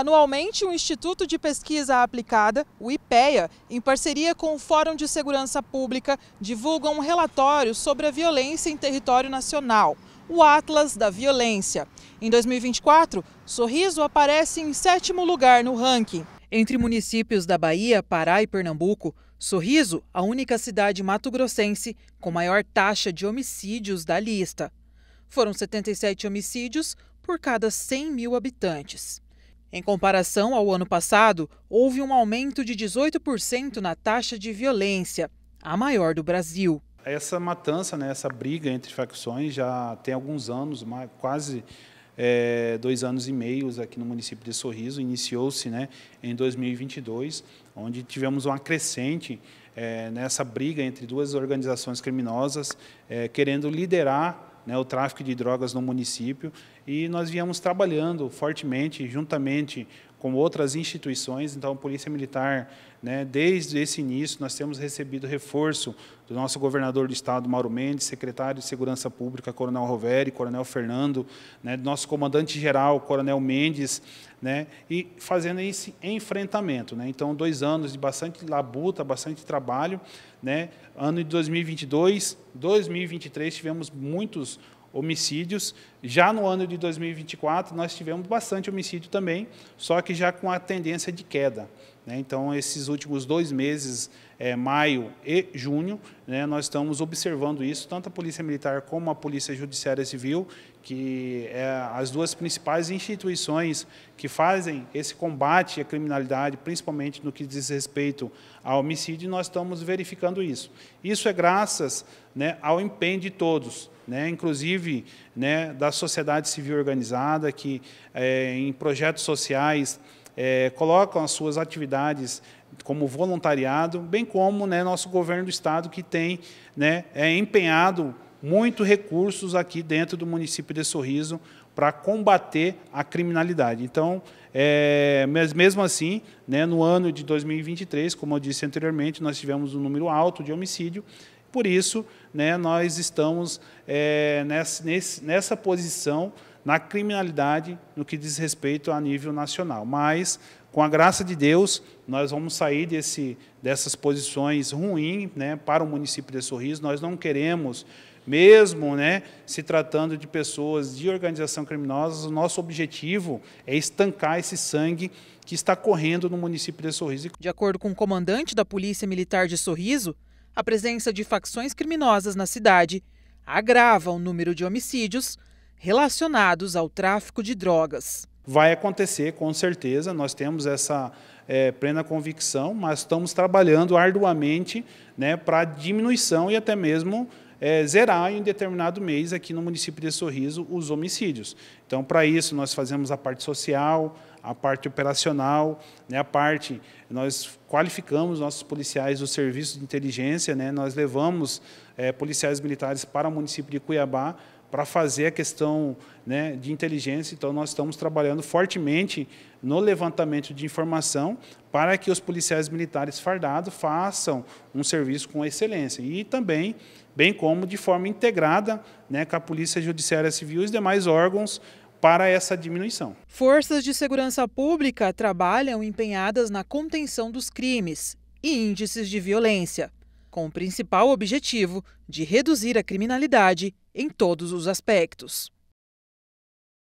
Anualmente, o Instituto de Pesquisa Aplicada, o IPEA, em parceria com o Fórum de Segurança Pública, divulga um relatório sobre a violência em território nacional, o Atlas da Violência. Em 2024, Sorriso aparece em sétimo lugar no ranking. Entre municípios da Bahia, Pará e Pernambuco, Sorriso, a única cidade mato-grossense com maior taxa de homicídios da lista. Foram 77 homicídios por cada 100 mil habitantes. Em comparação ao ano passado, houve um aumento de 18% na taxa de violência, a maior do Brasil. Essa matança, né, essa briga entre facções já tem alguns anos, quase é, dois anos e meio aqui no município de Sorriso. Iniciou-se né, em 2022, onde tivemos uma crescente é, nessa briga entre duas organizações criminosas, é, querendo liderar né, o tráfico de drogas no município e nós viemos trabalhando fortemente, juntamente com outras instituições. Então, a Polícia Militar, né, desde esse início, nós temos recebido reforço do nosso governador do Estado, Mauro Mendes, secretário de Segurança Pública, Coronel Roveri, Coronel Fernando, né, do nosso comandante-geral, Coronel Mendes, né? e fazendo esse enfrentamento. Né? Então, dois anos de bastante labuta, bastante trabalho. Né? Ano de 2022, 2023, tivemos muitos homicídios. Já no ano de 2024, nós tivemos bastante homicídio também, só que já com a tendência de queda. Né? Então, esses últimos dois meses é, maio e junho, né, nós estamos observando isso, tanto a Polícia Militar como a Polícia Judiciária Civil, que é as duas principais instituições que fazem esse combate à criminalidade, principalmente no que diz respeito ao homicídio, nós estamos verificando isso. Isso é graças né, ao empenho de todos, né, inclusive né, da sociedade civil organizada, que é, em projetos sociais é, colocam as suas atividades como voluntariado, bem como né, nosso governo do estado que tem né, é empenhado muito recursos aqui dentro do município de Sorriso para combater a criminalidade. Então, é, mas mesmo assim, né, no ano de 2023, como eu disse anteriormente, nós tivemos um número alto de homicídio. Por isso, né, nós estamos é, nessa, nessa posição na criminalidade no que diz respeito a nível nacional. Mas, com a graça de Deus, nós vamos sair desse, dessas posições ruins né, para o município de Sorriso. Nós não queremos, mesmo né, se tratando de pessoas de organização criminosa, o nosso objetivo é estancar esse sangue que está correndo no município de Sorriso. De acordo com o comandante da Polícia Militar de Sorriso, a presença de facções criminosas na cidade agrava o número de homicídios relacionados ao tráfico de drogas. Vai acontecer, com certeza, nós temos essa é, plena convicção, mas estamos trabalhando arduamente né, para diminuição e até mesmo é, zerar em um determinado mês aqui no município de Sorriso os homicídios. Então, para isso, nós fazemos a parte social, a parte operacional, né, a parte nós qualificamos nossos policiais do serviço de inteligência, né, nós levamos é, policiais militares para o município de Cuiabá para fazer a questão né, de inteligência. Então, nós estamos trabalhando fortemente no levantamento de informação para que os policiais militares fardados façam um serviço com excelência. E também, bem como de forma integrada né, com a Polícia Judiciária Civil e os demais órgãos para essa diminuição. Forças de segurança pública trabalham empenhadas na contenção dos crimes e índices de violência com o principal objetivo de reduzir a criminalidade em todos os aspectos.